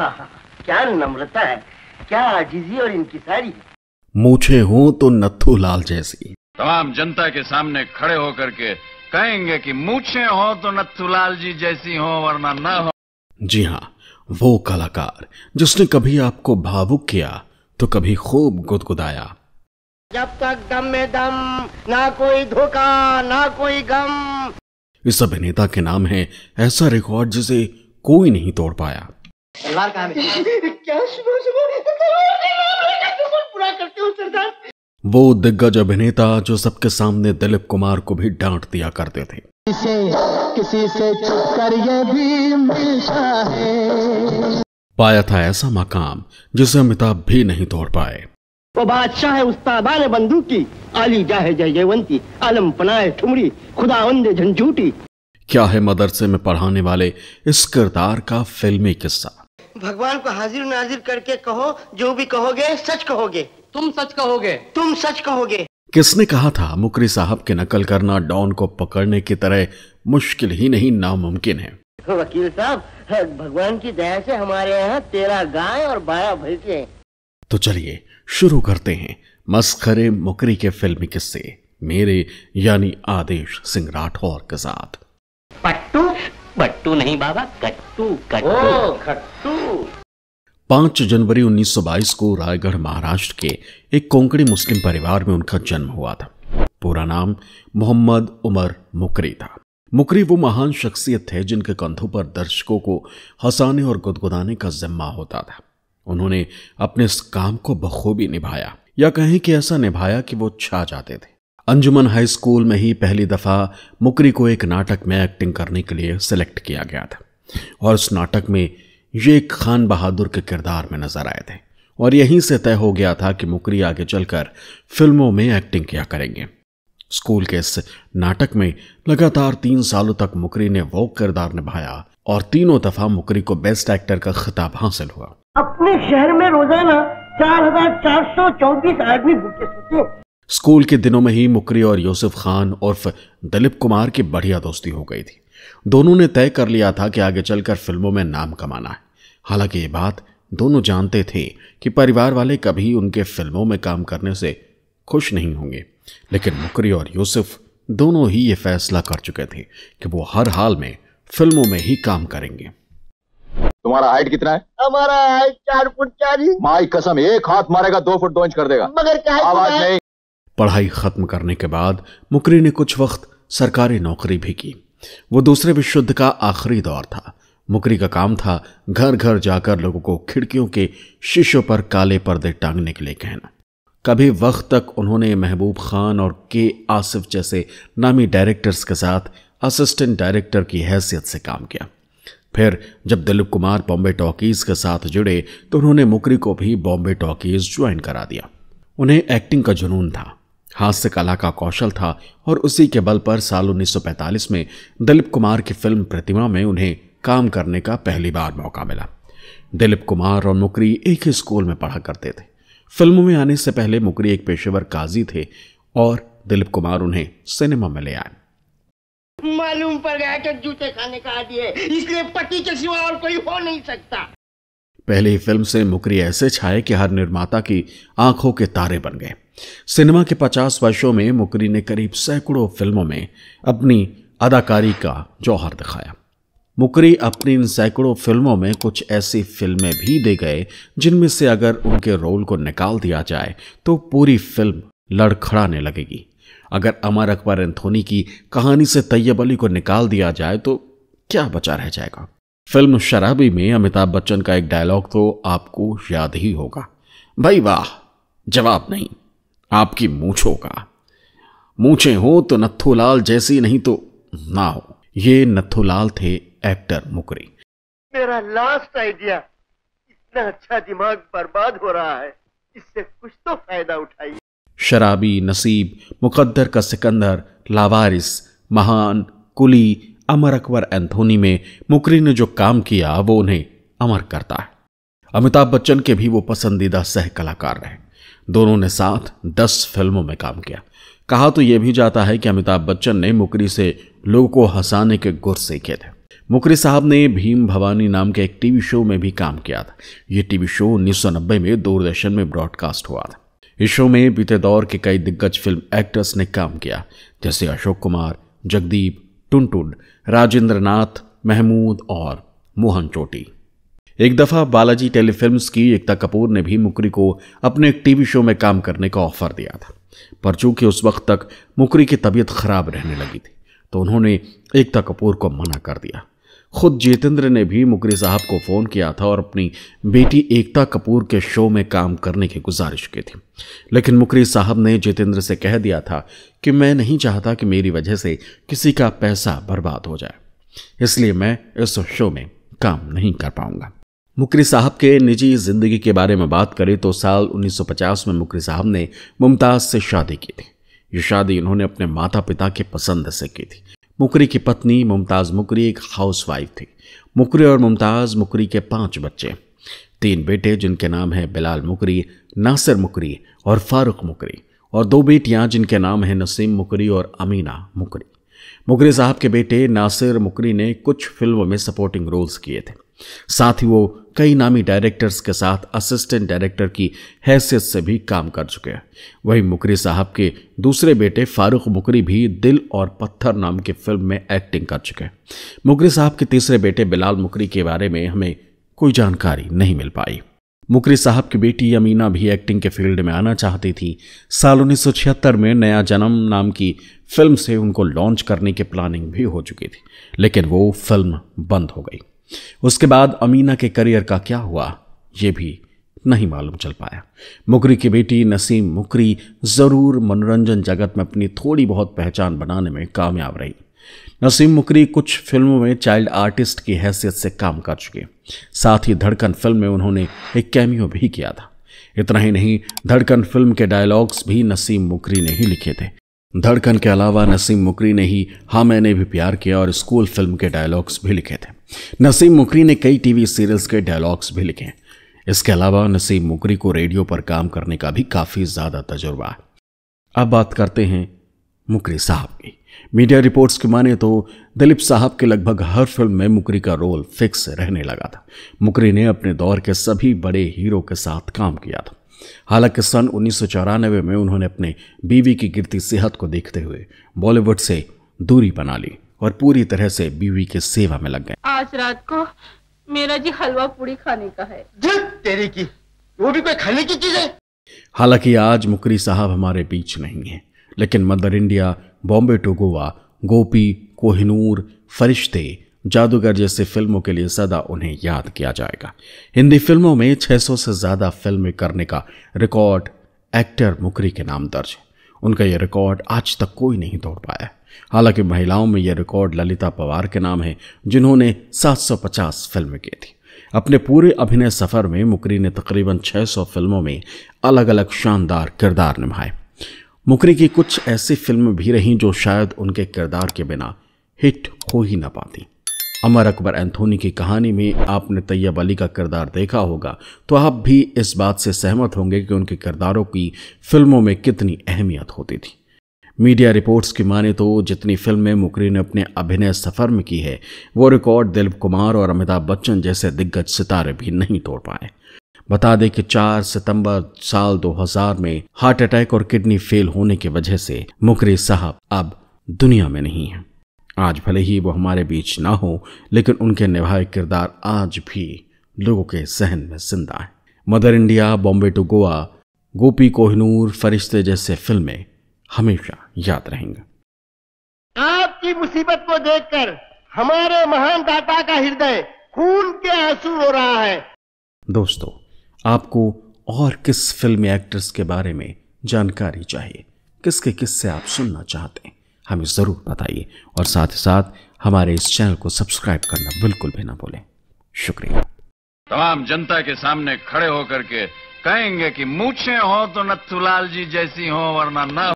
क्या नम्रता है क्या आजीजी और इनकी सारी मुझे हो तो नथु लाल जैसी तमाम जनता के सामने खड़े होकर के कहेंगे कि मूछे हो तो लाल जी जैसी हो वरना न हो जी हाँ वो कलाकार जिसने कभी आपको भावुक किया तो कभी खूब गुदगुदाया जब तक दम में दम ना कोई धोखा ना कोई गम इस अभिनेता के नाम है ऐसा रिकॉर्ड जिसे कोई नहीं तोड़ पाया तलवार कहाँ मिली क्या सुबह सुबह करते हो सरदार वो दिग्गज अभिनेता जो सबके सामने दिलीप कुमार को भी डांट दिया करते थे किसी से छुप कर ये भी मिलता है पाया था ऐसा मकाम जिसे अमिताभ भी नहीं तोड़ पाए वो बादशाह है उस्तादान बंदूक की आली जाहे जय जयवंती आलम पनाए ठुमरी खुदा झंझूटी क्या है मदरसे में पढ़ाने वाले इस किरदार का फिल्मी किस्सा भगवान को हाजिर नाजिर करके कहो जो भी कहोगे सच कहोगे तुम सच कहोगे तुम सच कहोगे किसने कहा था मुकरी साहब की नकल करना डॉन को पकड़ने की तरह मुश्किल ही नहीं नामुमकिन है वकील साहब भगवान की दया से हमारे यहाँ तेरह गाय और बारह भैंसे तो चलिए शुरू करते हैं मस्खरे मुकरी के फिल्मी किस्से मेरे यानी आदेश सिंह राठौर के साथ बट्टू नहीं बाबा कट्टू कट्टू पांच जनवरी 1922 को रायगढ़ महाराष्ट्र के एक कोंकणी मुस्लिम परिवार में उनका जन्म हुआ था पूरा नाम मोहम्मद उमर मुकरी था मुकरी वो महान शख्सियत थे जिनके कंधों पर दर्शकों को हंसाने और गुदगुदाने का जिम्मा होता था उन्होंने अपने इस काम को बखूबी निभाया या कहें कि ऐसा निभाया कि वो छा जाते थे अंजुमन हाई स्कूल में ही पहली दफ़ा मुकरी को एक नाटक में एक्टिंग करने के लिए सेलेक्ट किया गया था और उस नाटक में ये खान बहादुर के किरदार में नजर आए थे और यहीं से तय हो गया था कि मुकरी आगे चलकर फिल्मों में एक्टिंग किया करेंगे स्कूल के इस नाटक में लगातार तीन सालों तक मुकरी ने वो किरदार निभाया और तीनों दफा मुकरी को बेस्ट एक्टर का खिताब हासिल हुआ अपने शहर में रोजाना चार हजार चार सौ चौबीस आदमी भूखे सोते स्कूल के दिनों में ही मुकरी और यूसुफ खान उर्फ दिलीप कुमार की बढ़िया दोस्ती हो गई थी दोनों ने तय कर लिया था कि आगे चलकर फिल्मों में नाम कमाना है हालांकि ये बात दोनों जानते थे कि परिवार वाले कभी उनके फिल्मों में काम करने से खुश नहीं होंगे लेकिन मुकरी और यूसुफ दोनों ही ये फैसला कर चुके थे कि वो हर हाल में फिल्मों में ही काम करेंगे तुम्हारा हाइट कितना है हमारा हाइट चार फुट चार ही माई कसम एक हाथ मारेगा दो फुट दो इंच कर देगा मगर क्या आवाज नहीं पढ़ाई ख़त्म करने के बाद मुकरी ने कुछ वक्त सरकारी नौकरी भी की वो दूसरे विश्व युद्ध का आखिरी दौर था मुकरी का काम था घर घर जाकर लोगों को खिड़कियों के शीशों पर काले पर्दे टांगने के लिए कहना कभी वक्त तक उन्होंने महबूब खान और के आसिफ जैसे नामी डायरेक्टर्स के साथ असिस्टेंट डायरेक्टर की हैसियत से काम किया फिर जब दिलीप कुमार बॉम्बे टॉकीज़ के साथ जुड़े तो उन्होंने मुकरी को भी बॉम्बे टॉकीज़ ज्वाइन करा दिया उन्हें एक्टिंग का जुनून था हास्य कला का कौशल था और उसी के बल पर साल 1945 में दिलीप कुमार की फिल्म प्रतिमा में उन्हें काम करने का पहली बार मौका मिला दिलीप कुमार और मुकरी एक ही स्कूल में पढ़ा करते थे फिल्म में आने से पहले मुकरी एक पेशेवर काजी थे और दिलीप कुमार उन्हें सिनेमा में ले आए मालूम पड़ गया कि जूते खाने का आदि है इसलिए पति के सिवा और कोई हो नहीं सकता पहली फिल्म से मुकरी ऐसे छाए कि हर निर्माता की आंखों के तारे बन गए सिनेमा के 50 वर्षों में मुकरी ने करीब सैकड़ों फिल्मों में अपनी अदाकारी का जौहर दिखाया मुकरी अपनी इन सैकड़ों फिल्मों में कुछ ऐसी फिल्में भी दे गए जिनमें से अगर उनके रोल को निकाल दिया जाए तो पूरी फिल्म लड़खड़ाने लगेगी अगर अमर अकबर एंथोनी की कहानी से तैयब अली को निकाल दिया जाए तो क्या बचा रह जाएगा फिल्म शराबी में अमिताभ बच्चन का एक डायलॉग तो आपको याद ही होगा भाई वाह जवाब नहीं आपकी मूछों का मूछे हो तो नत्थूलाल जैसी नहीं तो ना हो ये नत्थूलाल थे एक्टर मुकरी मेरा लास्ट आइडिया इतना अच्छा दिमाग बर्बाद हो रहा है इससे कुछ तो फायदा उठाइए शराबी नसीब मुकद्दर का सिकंदर लावारिस महान कुली अमर अकबर एंथोनी में मुकरी ने जो काम किया वो उन्हें अमर करता है अमिताभ बच्चन के भी वो पसंदीदा सह कलाकार रहे दोनों ने साथ दस फिल्मों में काम किया कहा तो यह भी जाता है कि अमिताभ बच्चन ने मुकरी से लोगों को हंसाने के गुर सीखे थे मुकरी साहब ने भीम भवानी नाम के एक टीवी शो में भी काम किया था यह टीवी शो उन्नीस में दूरदर्शन में ब्रॉडकास्ट हुआ था इस शो में बीते दौर के कई दिग्गज फिल्म एक्टर्स ने काम किया जैसे अशोक कुमार जगदीप टुन राजेंद्र नाथ महमूद और मोहन चोटी एक दफ़ा बालाजी टेलीफिल्म की एकता कपूर ने भी मुकरी को अपने एक टीवी शो में काम करने का ऑफर दिया था पर चूंकि उस वक्त तक मुकरी की तबीयत खराब रहने लगी थी तो उन्होंने एकता कपूर को मना कर दिया खुद जितेंद्र ने भी मुकरी साहब को फ़ोन किया था और अपनी बेटी एकता कपूर के शो में काम करने की गुजारिश की थी लेकिन मुकरी साहब ने जितेंद्र से कह दिया था कि मैं नहीं चाहता कि मेरी वजह से किसी का पैसा बर्बाद हो जाए इसलिए मैं इस शो में काम नहीं कर पाऊंगा मुकरी साहब के निजी ज़िंदगी के बारे में बात करें तो साल 1950 में मुकरी साहब ने मुमताज़ से शादी की थी ये शादी इन्होंने अपने माता पिता के पसंद से की थी मुकरी की पत्नी मुमताज़ मुकरी एक हाउसवाइफ थी मुकरी और मुमताज़ मुकरी के पांच बच्चे तीन बेटे जिनके नाम हैं बिलाल मुकरी नासिर मुकरी और फारूक मुकरी और दो बेटियां जिनके नाम हैं नसीम मुकरी और अमीना मुकरी मुकरी साहब के बेटे नासिर मुकरी ने कुछ फिल्मों में सपोर्टिंग रोल्स किए थे साथ ही वो कई नामी डायरेक्टर्स के साथ असिस्टेंट डायरेक्टर की हैसियत से भी काम कर चुके हैं वहीं मुकरी साहब के दूसरे बेटे फारूक मुकरी भी दिल और पत्थर नाम की फिल्म में एक्टिंग कर चुके हैं मुकरी साहब के तीसरे बेटे बिलाल मुकरी के बारे में हमें कोई जानकारी नहीं मिल पाई मुकरी साहब की बेटी अमीना भी एक्टिंग के फील्ड में आना चाहती थी साल उन्नीस में नया जन्म नाम की फिल्म से उनको लॉन्च करने की प्लानिंग भी हो चुकी थी लेकिन वो फिल्म बंद हो गई उसके बाद अमीना के करियर का क्या हुआ ये भी नहीं मालूम चल पाया मुकरी की बेटी नसीम मुकरी ज़रूर मनोरंजन जगत में अपनी थोड़ी बहुत पहचान बनाने में कामयाब रही नसीम मुकरी कुछ फिल्मों में चाइल्ड आर्टिस्ट की हैसियत से काम कर चुके साथ ही धड़कन फिल्म में उन्होंने एक कैमियो भी किया था इतना ही नहीं धड़कन फिल्म के डायलॉग्स भी नसीम मुकरी ने ही लिखे थे धड़कन के अलावा नसीम मुकरी ने ही हाँ मैंने भी प्यार किया और स्कूल फिल्म के डायलॉग्स भी लिखे थे नसीम मुकरी ने कई टीवी सीरियल्स के डायलॉग्स भी लिखे हैं इसके अलावा नसीम मुकरी को रेडियो पर काम करने का भी काफ़ी ज़्यादा तजुर्बा है अब बात करते हैं मुकरी साहब की मीडिया रिपोर्ट्स की माने तो दिलीप साहब के लगभग हर फिल्म में मुकरी का रोल फिक्स रहने लगा था मुकरी ने अपने दौर के सभी बड़े हीरो के साथ काम किया था हालांकि सन उन्नीस में उन्होंने अपने बीवी की गिरती सेहत को देखते हुए बॉलीवुड से दूरी बना ली और पूरी तरह से बीवी के सेवा में लग गए आज रात को मेरा जी हलवा पूरी खाने का है तेरी की वो भी कोई खाने की चीज है हालांकि आज मुकरी साहब हमारे बीच नहीं है लेकिन Mother India Bombay to Goa Gopi Kohinoor Farishte Jadugar जैसी फिल्मों के लिए सदा उन्हें याद किया जाएगा हिंदी फिल्मों में 600 से ज़्यादा फिल्में करने का रिकॉर्ड एक्टर मुकरी के नाम दर्ज है उनका यह रिकॉर्ड आज तक कोई नहीं तोड़ पाया हालांकि महिलाओं में यह रिकॉर्ड ललिता पवार के नाम है जिन्होंने 750 फिल्में की थी अपने पूरे अभिनय सफर में मुकरी ने तकरीबन 600 फिल्मों में अलग अलग शानदार किरदार निभाए मुकरी की कुछ ऐसी फिल्म भी रहीं जो शायद उनके किरदार के बिना हिट हो ही ना पाती अमर अकबर एंथोनी की कहानी में आपने तैयब अली का किरदार देखा होगा तो आप भी इस बात से सहमत होंगे कि उनके किरदारों की फिल्मों में कितनी अहमियत होती थी मीडिया रिपोर्ट्स की माने तो जितनी फिल्में मुकरी ने अपने अभिनय सफ़र में की है वो रिकॉर्ड दिलीप कुमार और अमिताभ बच्चन जैसे दिग्गज सितारे भी नहीं तोड़ पाए बता दें कि 4 सितंबर साल 2000 में हार्ट अटैक और किडनी फेल होने की वजह से मुकरी साहब अब दुनिया में नहीं हैं आज भले ही वो हमारे बीच ना हो लेकिन उनके निभाए किरदार आज भी लोगों के सहन में जिंदा है Mother India Bombay to Goa Gopi Kohinoor Farishte जैसे फिल्में हमेशा याद रहेंगे आपकी मुसीबत को देखकर हमारे महान दाता का हृदय खून के आंसू हो रहा है दोस्तों आपको और किस फिल्म एक्ट्रेस के बारे में जानकारी चाहिए किसके से आप सुनना चाहते हैं हमें ज़रूर बताइए और साथ ही साथ हमारे इस चैनल को सब्सक्राइब करना बिल्कुल भी ना भूलें शुक्रिया तमाम जनता के सामने खड़े होकर के कहेंगे कि मूछे हो तो नथुलाल जी जैसी हो वरना ना